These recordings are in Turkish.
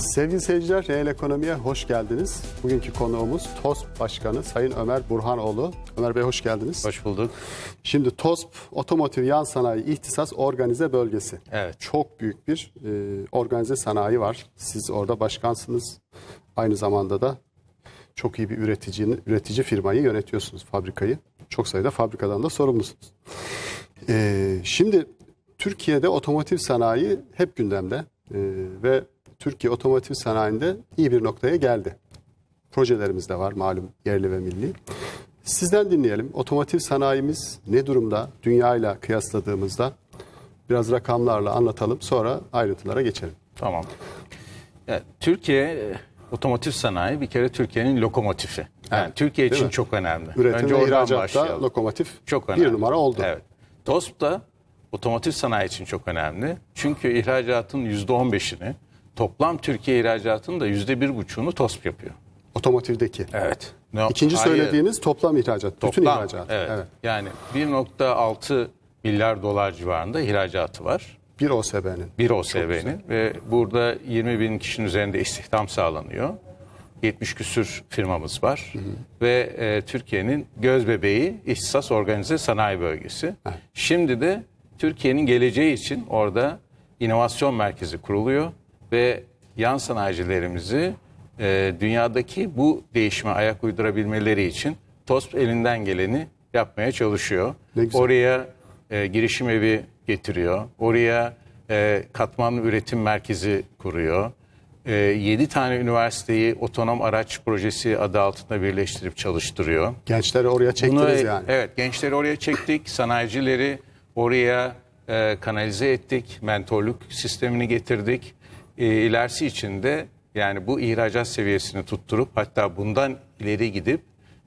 Sevgili seyirciler, Reel Ekonomi'ye hoş geldiniz. Bugünkü konuğumuz TOSP Başkanı Sayın Ömer Burhanoğlu. Ömer Bey hoş geldiniz. Hoş bulduk. Şimdi TOSP, Otomotiv Yan Sanayi İhtisas Organize Bölgesi. Evet. Çok büyük bir e, organize sanayi var. Siz orada başkansınız. Aynı zamanda da çok iyi bir üretici, üretici firmayı yönetiyorsunuz, fabrikayı. Çok sayıda fabrikadan da sorumlusunuz. E, şimdi Türkiye'de otomotiv sanayi hep gündemde. E, ve Türkiye otomotiv sanayinde iyi bir noktaya geldi. Projelerimiz de var malum yerli ve milli. Sizden dinleyelim. Otomotiv sanayimiz ne durumda? Dünyayla kıyasladığımızda biraz rakamlarla anlatalım. Sonra ayrıntılara geçelim. Tamam. Ya, Türkiye otomotiv sanayi bir kere Türkiye'nin lokomotifi. Yani evet, Türkiye için mi? çok önemli. Üretim Önce ve başlayalım. lokomotif çok önemli. bir numara oldu. Evet. TOSP da otomotiv sanayi için çok önemli. Çünkü ihracatın %15'ini toplam Türkiye ihracatının da yüzde bir buçuğunu TOSP yapıyor. Otomotivdeki. Evet. No, İkinci hayır. söylediğiniz toplam ihracat, toplam, bütün ihracat. Evet. evet. Yani 1.6 milyar dolar civarında ihracatı var. Bir OSB'nin. Bir OSB'nin ve burada 20 bin kişinin üzerinde istihdam sağlanıyor. 70 küsür firmamız var hı hı. ve e, Türkiye'nin göz bebeği İhtisas Organize Sanayi Bölgesi. Heh. Şimdi de Türkiye'nin geleceği için orada inovasyon merkezi kuruluyor ve yan sanayicilerimizi e, dünyadaki bu değişime ayak uydurabilmeleri için TOSP elinden geleni yapmaya çalışıyor. Oraya e, girişim evi getiriyor. Oraya e, katmanlı üretim merkezi kuruyor. E, 7 tane üniversiteyi otonom araç projesi adı altında birleştirip çalıştırıyor. Gençleri oraya çektiniz Bunu, yani. Evet gençleri oraya çektik. Sanayicileri oraya e, kanalize ettik. Mentorluk sistemini getirdik e, ilerisi için yani bu ihracat seviyesini tutturup hatta bundan ileri gidip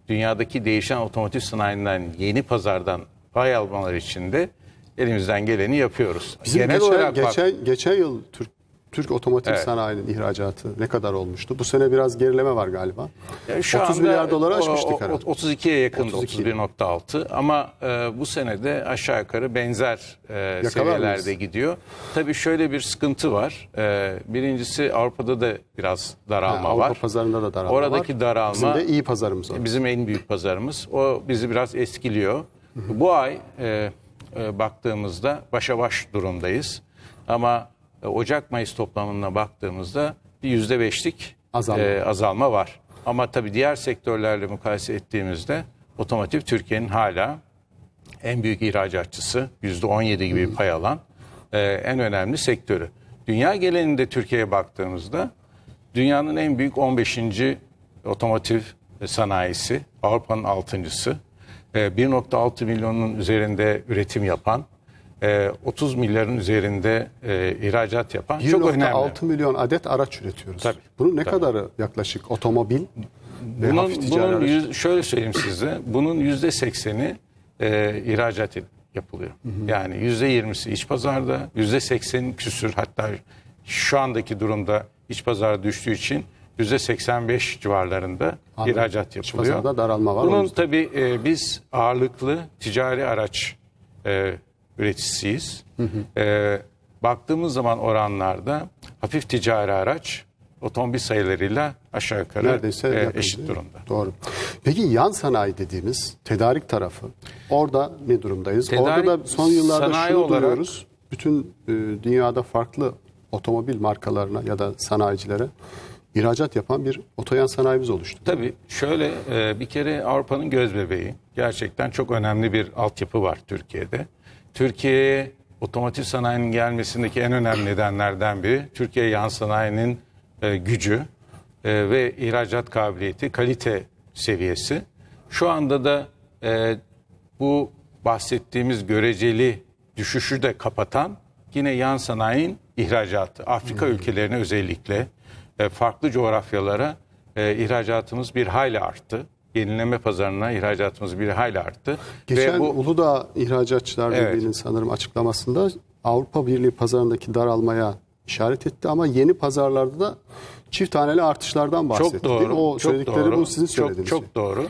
dünyadaki değişen otomotiv sanayinden yeni pazardan pay almaları için de elimizden geleni yapıyoruz. Bizim Genel geçen, olarak geçen, bak, geçen yıl Türk Türk otomotiv evet. sanayinin ihracatı ne kadar olmuştu? Bu sene biraz gerileme var galiba. Yani şu 30 milyar dolara aşmıştık herhalde. 32'ye yakın 32. 31.6 ama e, bu sene de aşağı yukarı benzer e, seviyelerde mıyız? gidiyor. Tabii şöyle bir sıkıntı var. E, birincisi Avrupa'da da biraz daralma yani, var. Avrupa pazarında da daralma Oradaki var. daralma bizim de iyi pazarımız var. Bizim en büyük pazarımız. O bizi biraz eskiliyor. Bu ay e, e, baktığımızda başa baş durumdayız. Ama e, Ocak-Mayıs toplamına baktığımızda bir yüzde beşlik e, azalma. E, azalma var. Ama tabii diğer sektörlerle mukayese ettiğimizde otomotiv Türkiye'nin hala en büyük ihracatçısı yüzde on yedi gibi pay alan e, en önemli sektörü. Dünya geleninde Türkiye'ye baktığımızda dünyanın en büyük 15. otomotiv sanayisi, Avrupa'nın 6.sı, 1.6 e, milyonun üzerinde üretim yapan, 30 e, milyarın üzerinde e, ihracat yapan 1. çok önemli. 6 milyon adet araç üretiyoruz. Tabii, Bunun ne tabii. kadarı yaklaşık otomobil ve bunun, hafif bunun yüz, Şöyle söyleyeyim size. Bunun %80'i e, ihracat yapılıyor. Hı hı. Yani %20'si iç pazarda, 80'in küsür hatta şu andaki durumda iç pazar düştüğü için %85 civarlarında Anladım. ihracat yapılıyor. İç pazarda daralma var. Bunun tabii e, biz ağırlıklı ticari araç e, üreticisiyiz. Hı hı. E, ee, baktığımız zaman oranlarda hafif ticari araç otomobil sayılarıyla aşağı yukarı Neredeyse e, eşit durumda. Doğru. Peki yan sanayi dediğimiz tedarik tarafı orada ne durumdayız? Tedarik, orada da son yıllarda şunu olarak, Bütün e, dünyada farklı otomobil markalarına ya da sanayicilere ihracat yapan bir otoyan sanayimiz oluştu. Tabii şöyle e, bir kere Avrupa'nın göz bebeği. Gerçekten çok önemli bir altyapı var Türkiye'de. Türkiye'ye otomotiv sanayinin gelmesindeki en önemli nedenlerden biri Türkiye yan sanayinin e, gücü e, ve ihracat kabiliyeti, kalite seviyesi. Şu anda da e, bu bahsettiğimiz göreceli düşüşü de kapatan yine yan sanayinin ihracatı. Afrika hmm. ülkelerine özellikle e, farklı coğrafyalara e, ihracatımız bir hayli arttı yenileme pazarına ihracatımız bir hayli arttı. Geçen Ve bu, Uludağ İhracatçılar evet. Birliği'nin sanırım açıklamasında Avrupa Birliği pazarındaki daralmaya işaret etti ama yeni pazarlarda da çift taneli artışlardan bahsetti. Çok doğru. O çok söyledikleri doğru, bu sizin söylediğiniz çok, şey. Çok doğru.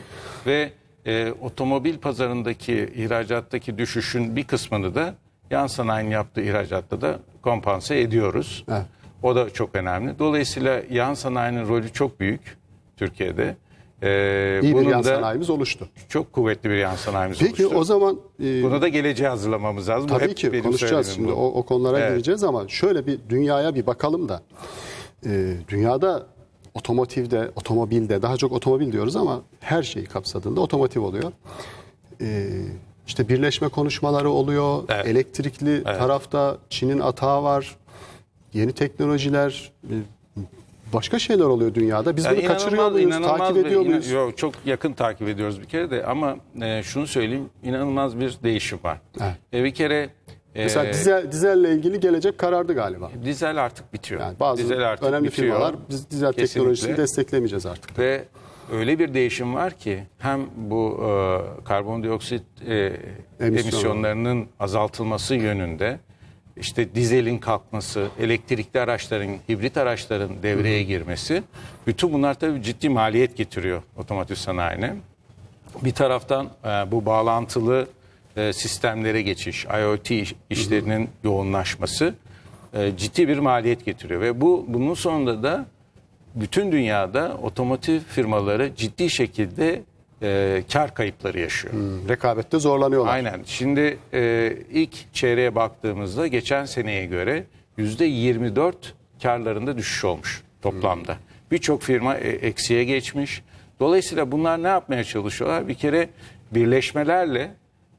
Ve e, otomobil pazarındaki ihracattaki düşüşün bir kısmını da yan sanayinin yaptığı ihracatta da kompanse ediyoruz. Evet. O da çok önemli. Dolayısıyla yan sanayinin rolü çok büyük Türkiye'de. Ee, İyi bir bunun yan sanayimiz oluştu. çok kuvvetli bir yan sanayimiz Peki oluştu. o zaman e, Bunu da geleceği hazırlamamız lazım. tabii hep ki benim konuşacağız şimdi o, o konulara Evet. gireceğiz ama şöyle bir dünyaya bir bakalım da. E, dünyada otomotivde, otomobilde daha çok otomobil diyoruz ama her şeyi kapsadığında otomotiv oluyor. E, işte birleşme konuşmaları oluyor. Evet. Elektrikli tarafta Çin'in atağı var. Yeni teknolojiler, e, başka şeyler oluyor dünyada. Biz yani bunu kaçırıyor muyuz, takip bir, ediyor muyuz? Yok, çok yakın takip ediyoruz bir kere de ama e, şunu söyleyeyim inanılmaz bir değişim var. Evet. E, bir kere e, Mesela dizel, dizelle ilgili gelecek karardı galiba. Dizel artık bitiyor. Yani bazı dizel artık önemli bitiyor. firmalar biz dizel Kesinlikle. teknolojisini desteklemeyeceğiz artık. Ve öyle bir değişim var ki hem bu e, karbondioksit e, Emisyon. emisyonlarının azaltılması yönünde işte dizelin kalkması, elektrikli araçların, hibrit araçların devreye girmesi bütün bunlar tabii ciddi maliyet getiriyor otomotiv sanayine. Bir taraftan e, bu bağlantılı e, sistemlere geçiş, IoT işlerinin yoğunlaşması e, ciddi bir maliyet getiriyor ve bu bunun sonunda da bütün dünyada otomotiv firmaları ciddi şekilde e, kar kayıpları yaşıyor. Hmm, rekabette zorlanıyorlar. Aynen. Şimdi e, ilk çeyreğe baktığımızda geçen seneye göre %24 karlarında düşüş olmuş toplamda. Hmm. Birçok firma e, eksiye geçmiş. Dolayısıyla bunlar ne yapmaya çalışıyorlar? Bir kere birleşmelerle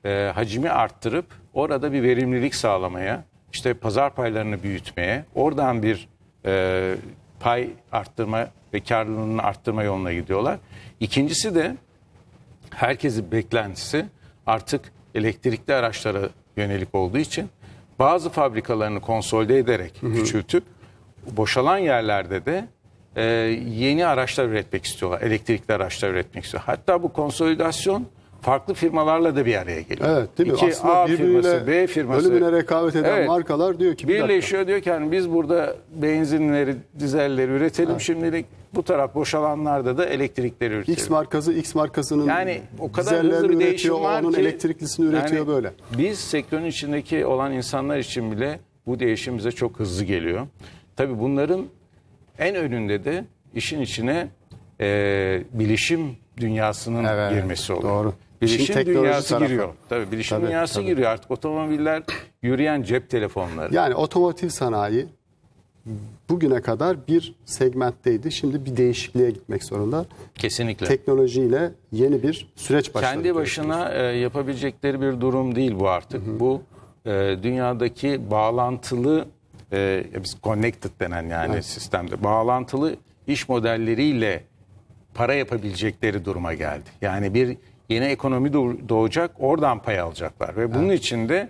e, hacmi arttırıp orada bir verimlilik sağlamaya, işte pazar paylarını büyütmeye, oradan bir e, pay arttırma ve karlılığını arttırma yoluna gidiyorlar. İkincisi de herkesin beklentisi artık elektrikli araçlara yönelik olduğu için bazı fabrikalarını konsolide ederek hı hı. küçültüp boşalan yerlerde de e, yeni araçlar üretmek istiyorlar. Elektrikli araçlar üretmek istiyorlar. Hatta bu konsolidasyon farklı firmalarla da bir araya geliyor. Evet değil mi? İki Aslında A firması, B firması. Bölümüne rekabet eden evet, markalar diyor ki bir Birleşiyor dakika. diyor ki yani biz burada benzinleri, dizelleri üretelim evet. şimdilik. Bu taraf boşalanlarda da elektrikleri üretiyor. X markası X markasının yani o kadar hızlı bir üretiyor, var onun ki, elektriklisini üretiyor yani böyle. Biz sektörün içindeki olan insanlar için bile bu değişim bize çok hızlı geliyor. Tabii bunların en önünde de işin içine e, bilişim dünyasının evet, girmesi oluyor. Doğru. Bilişim dünyası tarafı. giriyor. Tabii bilişim tabii, dünyası tabii. giriyor artık. Otomobiller yürüyen cep telefonları. Yani otomotiv sanayi bugüne kadar bir segmentteydi. Şimdi bir değişikliğe gitmek zorunda. Kesinlikle. Teknolojiyle yeni bir süreç başladı. Kendi başına e, yapabilecekleri bir durum değil bu artık. Hı hı. Bu e, dünyadaki bağlantılı e, biz connected denen yani evet. sistemde bağlantılı iş modelleriyle para yapabilecekleri duruma geldi. Yani bir yeni ekonomi doğacak, oradan pay alacaklar ve bunun evet. için de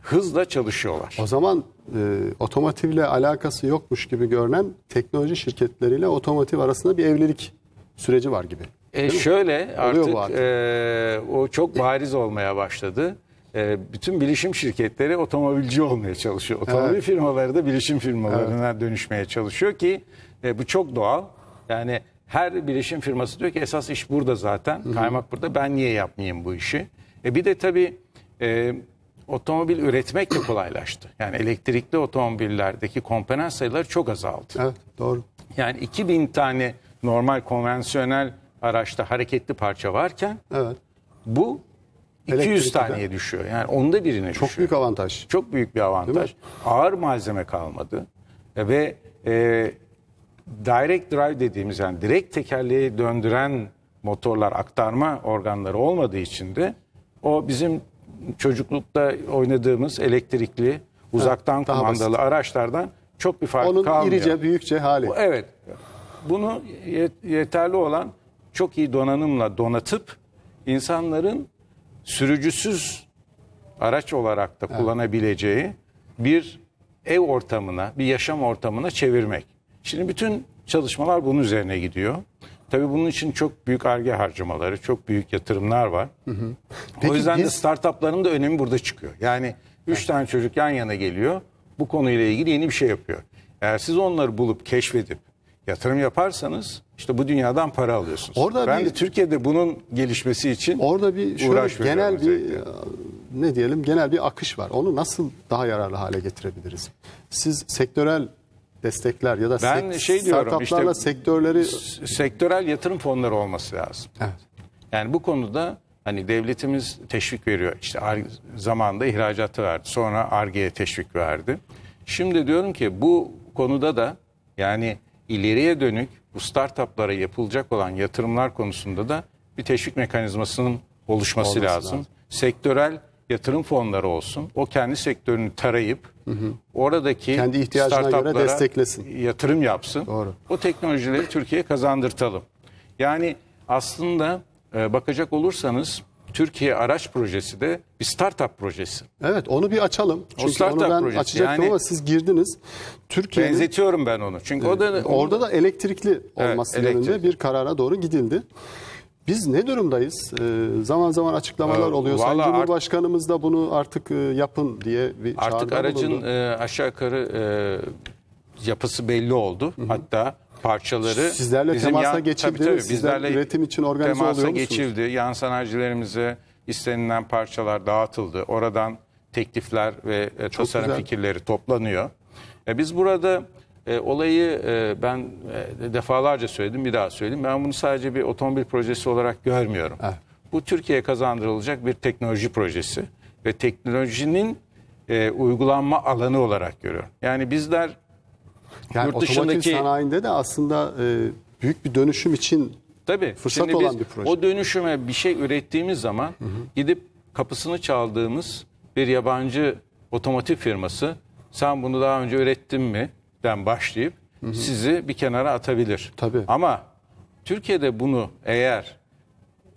hızla çalışıyorlar. O zaman e, otomotivle alakası yokmuş gibi görünen teknoloji şirketleriyle otomotiv arasında bir evlilik süreci var gibi. E şöyle artık, artık. E, o çok bariz olmaya başladı. E, bütün bilişim şirketleri otomobilci olmaya çalışıyor. Otomobil evet. firmaları da bilişim firmalarına evet. dönüşmeye çalışıyor ki e, bu çok doğal. Yani her bilişim firması diyor ki esas iş burada zaten. Kaymak burada. Ben niye yapmayayım bu işi? E bir de tabii e, otomobil üretmek de kolaylaştı. Yani elektrikli otomobillerdeki komponent sayıları çok azaldı. Evet doğru. Yani 2000 tane normal konvansiyonel araçta hareketli parça varken evet. bu 200 Elektrikli taneye düşüyor. Yani onda birine çok düşüyor. Çok büyük avantaj. Çok büyük bir avantaj. Ağır malzeme kalmadı e ve e, direct drive dediğimiz yani direkt tekerleği döndüren motorlar aktarma organları olmadığı için de o bizim çocuklukta oynadığımız elektrikli uzaktan evet, kumandalı basit. araçlardan çok bir fark Onun kalmıyor. Onun irice büyükçe hali. Evet. Bunu yeterli olan çok iyi donanımla donatıp insanların sürücüsüz araç olarak da kullanabileceği bir ev ortamına, bir yaşam ortamına çevirmek. Şimdi bütün çalışmalar bunun üzerine gidiyor. Tabii bunun için çok büyük arge harcamaları, çok büyük yatırımlar var. Hı hı. Peki, o yüzden biz... de startupların da önemi burada çıkıyor. Yani üç tane çocuk yan yana geliyor, bu konuyla ilgili yeni bir şey yapıyor. Eğer siz onları bulup keşfedip yatırım yaparsanız işte bu dünyadan para alıyorsunuz. Orada ben bir, de Türkiye'de bunun gelişmesi için orada bir şöyle genel bir ne diyelim genel bir akış var. Onu nasıl daha yararlı hale getirebiliriz? Siz sektörel destekler ya da ben sek- şey diyorum işte sektörleri sektörel yatırım fonları olması lazım. Evet. Yani bu konuda hani devletimiz teşvik veriyor. İşte zamanda ihracatı verdi. Sonra Arge'ye teşvik verdi. Şimdi diyorum ki bu konuda da yani ileriye dönük bu startuplara yapılacak olan yatırımlar konusunda da bir teşvik mekanizmasının oluşması lazım. lazım. Sektörel yatırım fonları olsun. O kendi sektörünü tarayıp hı hı. oradaki kendi ihtiyacına göre desteklesin. Yatırım yapsın. Doğru. O teknolojileri Türkiye'ye kazandırtalım. Yani aslında e, bakacak olursanız Türkiye Araç Projesi de bir startup projesi. Evet onu bir açalım. Çünkü o startup onu ben projesi. açacaktım yani, ama siz girdiniz. Türkiye Benzetiyorum ben onu. Çünkü e, o da orada onu, da elektrikli olması evet, yönünde elektrikli. bir karara doğru gidildi. Biz ne durumdayız? Ee, zaman zaman açıklamalar ee, oluyor. Sayın Vallahi Cumhurbaşkanımız da bunu artık e, yapın diye bir Artık aracın bulundu. E, aşağı yukarı e, yapısı belli oldu. Hı hı. Hatta parçaları sizlerle bizim temasa yan, geçildi. Tabii, tabii, Sizlerle üretim için organize temasa oluyor musunuz? geçildi. Yan sanayicilerimize istenilen parçalar dağıtıldı. Oradan teklifler ve e, tasarım güzel. fikirleri toplanıyor. E, biz burada e, olayı e, ben e, defalarca söyledim bir daha söyleyeyim. Ben bunu sadece bir otomobil projesi olarak görmüyorum. Evet. Bu Türkiye'ye kazandırılacak bir teknoloji projesi ve teknolojinin e, uygulanma alanı olarak görüyorum. Yani bizler yani yurt dışındaki sanayinde de aslında e, büyük bir dönüşüm için tabii, fırsat Şimdi olan biz, bir proje. O dönüşüme bir şey ürettiğimiz zaman hı hı. gidip kapısını çaldığımız bir yabancı otomotiv firması sen bunu daha önce ürettin mi? den başlayıp hı hı. sizi bir kenara atabilir. Tabii. Ama Türkiye'de bunu eğer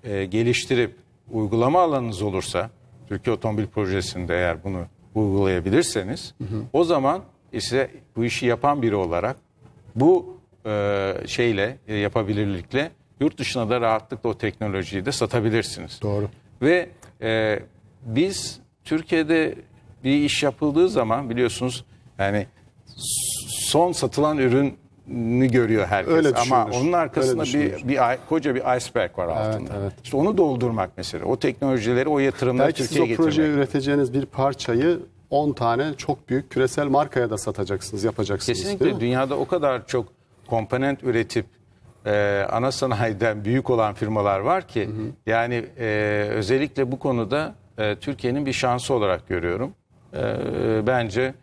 e, geliştirip uygulama alanınız olursa, Türkiye Otomobil Projesi'nde eğer bunu uygulayabilirseniz, hı hı. o zaman ise bu işi yapan biri olarak bu e, şeyle e, yapabilirlikle yurt dışına da rahatlıkla o teknolojiyi de satabilirsiniz. Doğru. Ve e, biz Türkiye'de bir iş yapıldığı zaman biliyorsunuz yani son satılan ürünü görüyor herkes. Öyle Ama onun arkasında bir, bir koca bir iceberg var altında. evet. İşte onu doldurmak mesela. O teknolojileri, o yatırımları Belki siz o Türkiye'ye üreteceğiniz bir parçayı 10 tane çok büyük küresel markaya da satacaksınız, yapacaksınız. değil Kesinlikle mi? dünyada o kadar çok komponent üretip e, ana sanayiden büyük olan firmalar var ki yani e, özellikle bu konuda e, Türkiye'nin bir şansı olarak görüyorum. E, bence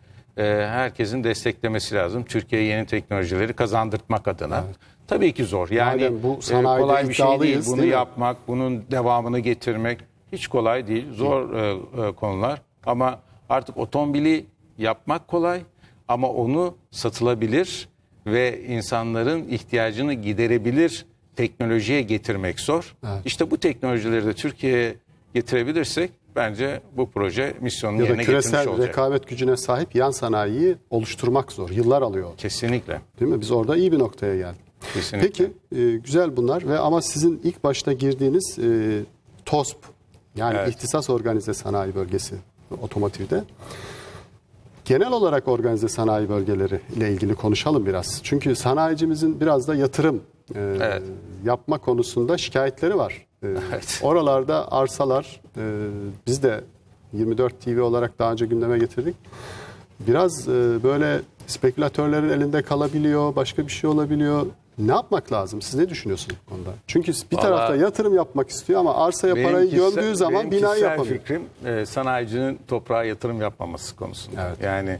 e, herkesin desteklemesi lazım. Türkiye yeni teknolojileri kazandırtmak adına. Evet. Tabii ki zor. Yani Madem bu e, kolay bir şey değil. Bunu değil yapmak, bunun devamını getirmek hiç kolay değil. Zor e, e, konular. Ama artık otomobili yapmak kolay ama onu satılabilir ve insanların ihtiyacını giderebilir teknolojiye getirmek zor. Evet. İşte bu teknolojileri de Türkiye'ye getirebilirsek Bence bu proje misyonunu ya yerine getirmiş olacak. küresel rekabet gücüne sahip yan sanayiyi oluşturmak zor. Yıllar alıyor. Kesinlikle. Değil mi? Biz orada iyi bir noktaya geldik. Kesinlikle. Peki e, güzel bunlar ve ama sizin ilk başta girdiğiniz e, TOSP yani evet. İhtisas Organize Sanayi Bölgesi otomotivde. Genel olarak organize sanayi bölgeleri ile ilgili konuşalım biraz. Çünkü sanayicimizin biraz da yatırım e, evet. yapma konusunda şikayetleri var. Ee, evet. Oralarda arsalar e, biz de 24 TV olarak daha önce gündeme getirdik. Biraz e, böyle spekülatörlerin elinde kalabiliyor, başka bir şey olabiliyor. Ne yapmak lazım? Siz ne düşünüyorsunuz bu konuda? Çünkü bir Vallahi, tarafta yatırım yapmak istiyor ama arsaya benim parayı kişisel, gömdüğü zaman bina yapamıyor. Benim fikrim e, sanayicinin toprağa yatırım yapmaması konusunda. Evet. Yani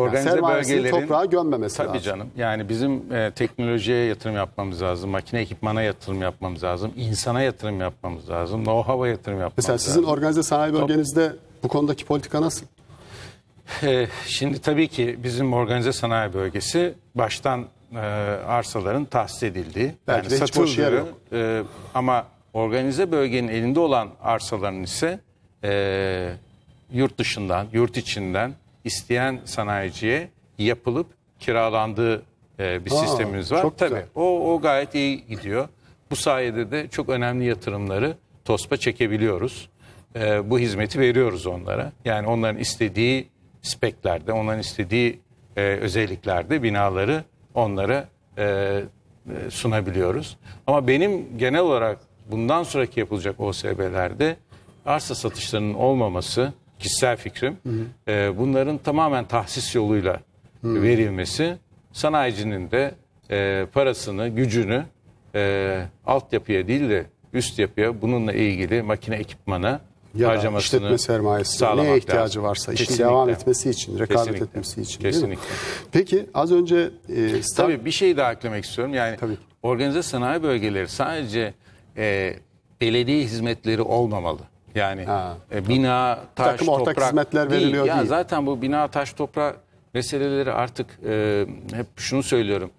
Organize yani bölgelerin toprağa gömmemesi tabii lazım. canım. Yani bizim e, teknolojiye yatırım yapmamız lazım. Makine ekipmana yatırım yapmamız lazım. insana yatırım yapmamız lazım. Know-how'a yatırım yapmamız Mesela lazım. Mesela sizin organize sanayi bölgenizde bu konudaki politika nasıl? E, şimdi tabii ki bizim organize sanayi bölgesi baştan e, arsaların tahsis edildiği. Belki yani de yer E, ama organize bölgenin elinde olan arsaların ise e, yurt dışından, yurt içinden isteyen sanayiciye yapılıp kiralandığı e, bir Aa, sistemimiz var. Çok Tabii güzel. o o gayet iyi gidiyor. Bu sayede de çok önemli yatırımları TOSP'a çekebiliyoruz. E, bu hizmeti veriyoruz onlara. Yani onların istediği speklerde, onların istediği e, özelliklerde binaları onlara e, e sunabiliyoruz. Ama benim genel olarak bundan sonraki yapılacak OSB'lerde arsa satışlarının olmaması kişisel fikrim. Hı hı. E, bunların tamamen tahsis yoluyla hı. verilmesi sanayicinin de e, parasını, gücünü e, altyapıya değil de üst yapıya bununla ilgili makine ekipmana ya harcamasını işletme sermayesi neye ihtiyacı lazım. varsa Kesinlikle. işin devam etmesi için, rekabet Kesinlikle. etmesi için. Kesinlikle. Peki az önce e, start... tabii bir şey daha eklemek istiyorum. Yani tabii. organize sanayi bölgeleri sadece e, belediye hizmetleri olmamalı. Yani ha. e, bina, taş, takım ortak toprak hizmetler değil. veriliyor ya değil. Zaten bu bina, taş, toprak meseleleri artık e, hep şunu söylüyorum.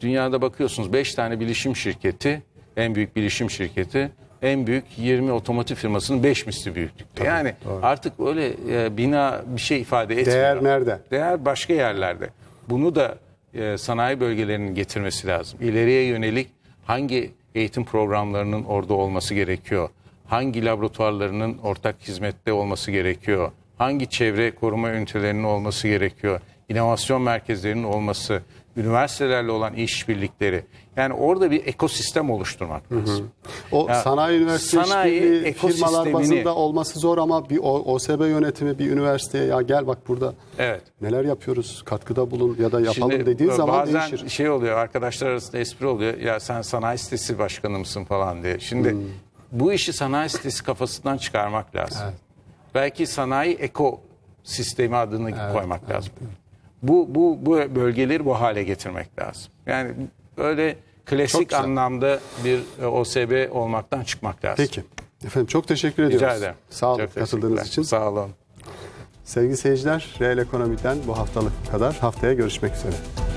Dünyada bakıyorsunuz 5 tane bilişim şirketi, en büyük bilişim şirketi en büyük 20 otomotiv firmasının 5 misli büyüklükte. Tabii, yani doğru. artık öyle e, bina bir şey ifade etmiyor. Değer nerede? Değer başka yerlerde. Bunu da e, sanayi bölgelerinin getirmesi lazım. İleriye yönelik hangi eğitim programlarının orada olması gerekiyor? hangi laboratuvarlarının ortak hizmette olması gerekiyor? Hangi çevre koruma ünitelerinin olması gerekiyor? İnovasyon merkezlerinin olması, üniversitelerle olan işbirlikleri. Yani orada bir ekosistem oluşturmak hı hı. lazım. O ya, sanayi üniversitesi sanayi firmalar bazında olması zor ama bir OSB yönetimi bir üniversiteye ya gel bak burada evet. neler yapıyoruz katkıda bulun ya da yapalım Şimdi, dediğin zaman bazen değişir. Bazen şey oluyor arkadaşlar arasında espri oluyor ya sen sanayi sitesi başkanımsın falan diye. Şimdi hmm bu işi sanayi sitesi kafasından çıkarmak lazım. Evet. Belki sanayi eko sistemi adını evet, koymak evet. lazım. Bu, bu, bu bölgeleri bu hale getirmek lazım. Yani öyle klasik anlamda bir e, OSB olmaktan çıkmak lazım. Peki. Efendim çok teşekkür ediyoruz. Rica ederim. Sağ olun katıldığınız için. Sağ olun. Sevgili seyirciler, Real Ekonomi'den bu haftalık kadar haftaya görüşmek üzere.